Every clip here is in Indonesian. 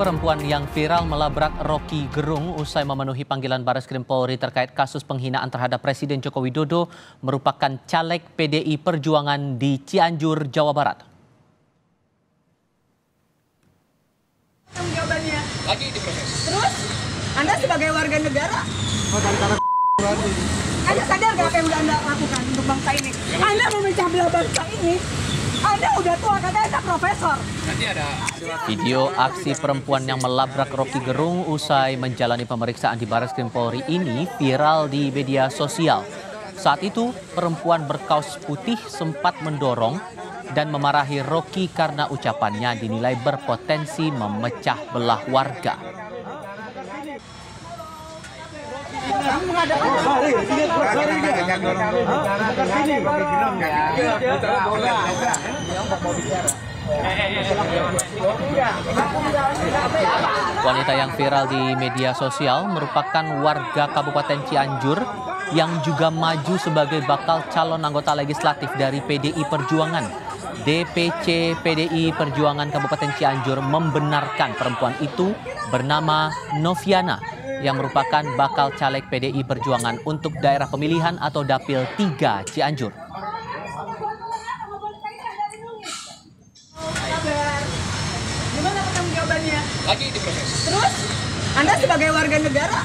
Perempuan yang viral melabrak Rocky Gerung usai memenuhi panggilan Baris Krim Polri terkait kasus penghinaan terhadap Presiden Joko Widodo merupakan caleg PDI Perjuangan di Cianjur, Jawa Barat. Jawabannya. Lagi diproses. Terus, Anda sebagai warga negara? Oh, anda sadar gak apa yang udah Anda lakukan untuk bangsa ini? Anda memecah belah bangsa ini anda udah tua, katanya Anda profesor. ada Video aksi perempuan yang melabrak Rocky Gerung usai menjalani pemeriksaan di Baris Krim Polri ini viral di media sosial. Saat itu, perempuan berkaos putih sempat mendorong dan memarahi Rocky karena ucapannya dinilai berpotensi memecah belah warga. Wanita yang viral di media sosial merupakan warga Kabupaten Cianjur yang juga maju sebagai bakal calon anggota legislatif dari PDI Perjuangan. DPC PDI Perjuangan Kabupaten Cianjur membenarkan perempuan itu bernama Noviana yang merupakan bakal caleg PDI Perjuangan untuk daerah pemilihan atau dapil 3 Cianjur. Gimana jawabannya? Lagi diproses. Terus, Anda sebagai warga negara?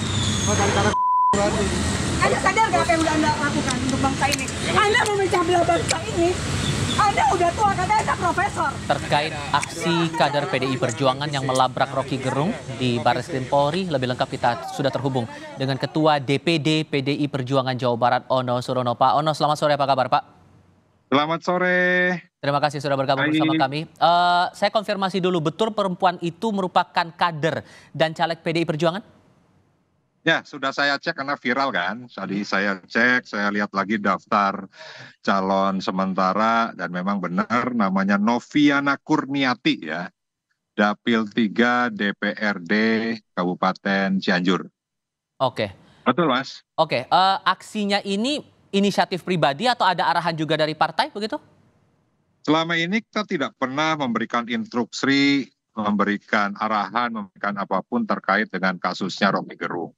Anda sadar gak apa yang udah Anda lakukan untuk bangsa ini? Anda memecah belah bangsa ini anda udah tua, katanya Anda profesor. Terkait aksi kader PDI Perjuangan yang melabrak Rocky Gerung di Baris Krim Polri, lebih lengkap kita sudah terhubung dengan Ketua DPD PDI Perjuangan Jawa Barat, Ono Surono. Pak Ono, selamat sore, apa kabar Pak? Selamat sore. Terima kasih sudah bergabung Hai. bersama kami. Uh, saya konfirmasi dulu, betul perempuan itu merupakan kader dan caleg PDI Perjuangan? Ya, sudah saya cek karena viral kan. Tadi hmm. saya cek, saya lihat lagi daftar calon sementara dan memang benar namanya Noviana Kurniati ya. Dapil 3 DPRD Kabupaten Cianjur. Oke. Betul, Mas. Oke, uh, aksinya ini inisiatif pribadi atau ada arahan juga dari partai begitu? Selama ini kita tidak pernah memberikan instruksi, memberikan arahan, memberikan apapun terkait dengan kasusnya Romi Gerung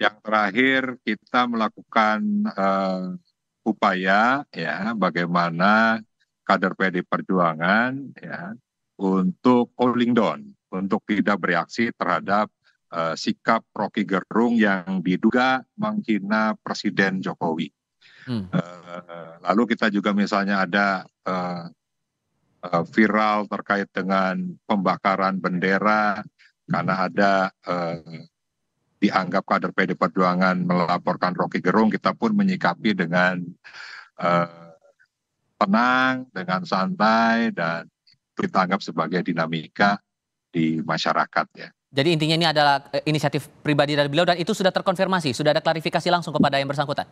yang terakhir kita melakukan uh, upaya ya bagaimana kader PD Perjuangan ya untuk cooling down untuk tidak bereaksi terhadap uh, sikap Rocky Gerung yang diduga menghina Presiden Jokowi. Hmm. Uh, lalu kita juga misalnya ada uh, viral terkait dengan pembakaran bendera karena ada uh, dianggap kader PD Perjuangan melaporkan Rocky Gerung, kita pun menyikapi dengan uh, tenang, dengan santai, dan kita anggap sebagai dinamika di masyarakat ya. Jadi intinya ini adalah eh, inisiatif pribadi dari beliau dan itu sudah terkonfirmasi, sudah ada klarifikasi langsung kepada yang bersangkutan.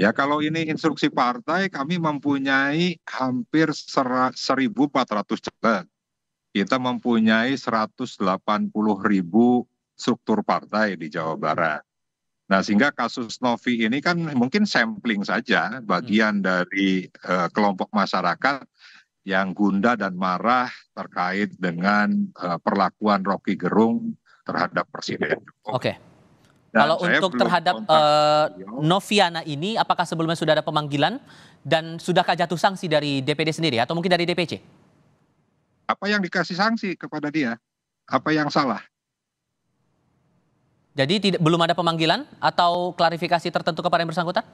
Ya kalau ini instruksi partai kami mempunyai hampir 1.400 celah. Kita mempunyai 180 ribu struktur partai di Jawa hmm. Barat. Nah, sehingga kasus Novi ini kan mungkin sampling saja bagian hmm. dari uh, kelompok masyarakat yang gunda dan marah terkait dengan uh, perlakuan Rocky Gerung terhadap Presiden. Oke. Okay. Kalau untuk terhadap uh, Noviana ini, apakah sebelumnya sudah ada pemanggilan dan sudahkah jatuh sanksi dari DPD sendiri atau mungkin dari DPC? Apa yang dikasih sanksi kepada dia? Apa yang salah? Jadi tidak belum ada pemanggilan atau klarifikasi tertentu kepada yang bersangkutan?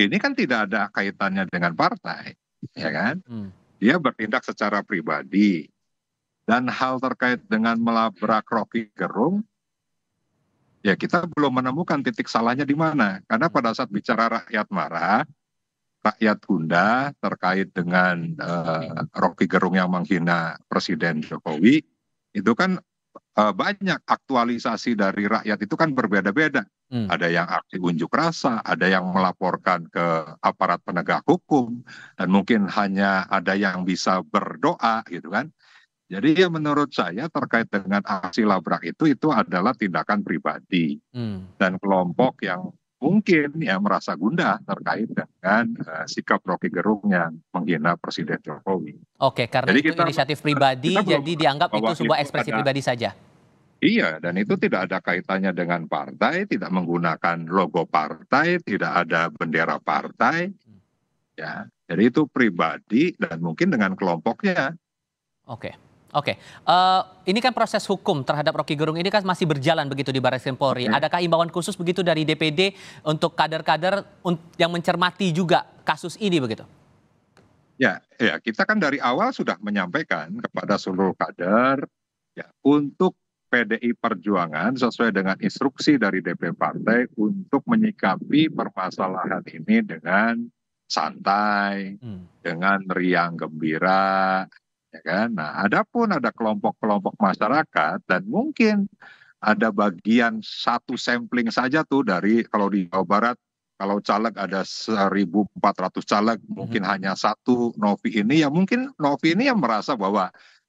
Ini kan tidak ada kaitannya dengan partai, ya, ya kan? Hmm. Dia bertindak secara pribadi dan hal terkait dengan melabrak Rocky Gerung, ya kita belum menemukan titik salahnya di mana. Karena pada saat hmm. bicara rakyat marah, rakyat Bunda terkait dengan uh, Rocky Gerung yang menghina Presiden Jokowi itu kan Eh, banyak aktualisasi dari rakyat itu kan berbeda-beda. Hmm. Ada yang aksi unjuk rasa, ada yang melaporkan ke aparat penegak hukum, dan mungkin hanya ada yang bisa berdoa gitu kan. Jadi ya menurut saya terkait dengan aksi labrak itu itu adalah tindakan pribadi hmm. dan kelompok yang mungkin ya merasa gundah terkait dengan uh, sikap Rocky Gerung yang menghina Presiden Jokowi. Oke, karena jadi itu kita, inisiatif pribadi, kita jadi dianggap itu sebuah ekspresi ada, pribadi saja. Iya, dan itu tidak ada kaitannya dengan partai, tidak menggunakan logo partai, tidak ada bendera partai. Hmm. Ya, jadi itu pribadi dan mungkin dengan kelompoknya. Oke. Oke, okay. uh, eh, ini kan proses hukum terhadap Rocky Gerung ini kan masih berjalan begitu di Baris Krim Polri. Okay. Adakah imbauan khusus begitu dari DPD untuk kader-kader yang mencermati juga kasus ini begitu? Ya, ya kita kan dari awal sudah menyampaikan kepada seluruh kader ya untuk PDI Perjuangan sesuai dengan instruksi dari DP Partai untuk menyikapi permasalahan ini dengan santai, hmm. dengan riang gembira, Ya kan? Nah, adapun ada kelompok-kelompok masyarakat dan mungkin ada bagian satu sampling saja tuh dari kalau di Jawa Barat kalau caleg ada 1.400 caleg hmm. mungkin hanya satu Novi ini ya mungkin Novi ini yang merasa bahwa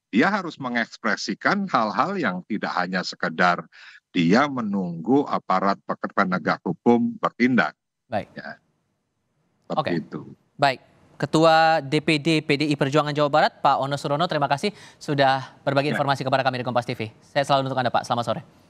dia harus mengekspresikan hal-hal yang tidak hanya sekedar dia menunggu aparat penegak hukum bertindak. Baik. Ya. Oke. Okay. Baik. Ketua DPD PDI Perjuangan Jawa Barat, Pak Ono Surono, terima kasih sudah berbagi ya. informasi kepada kami di Kompas TV. Saya selalu untuk Anda, Pak. Selamat sore.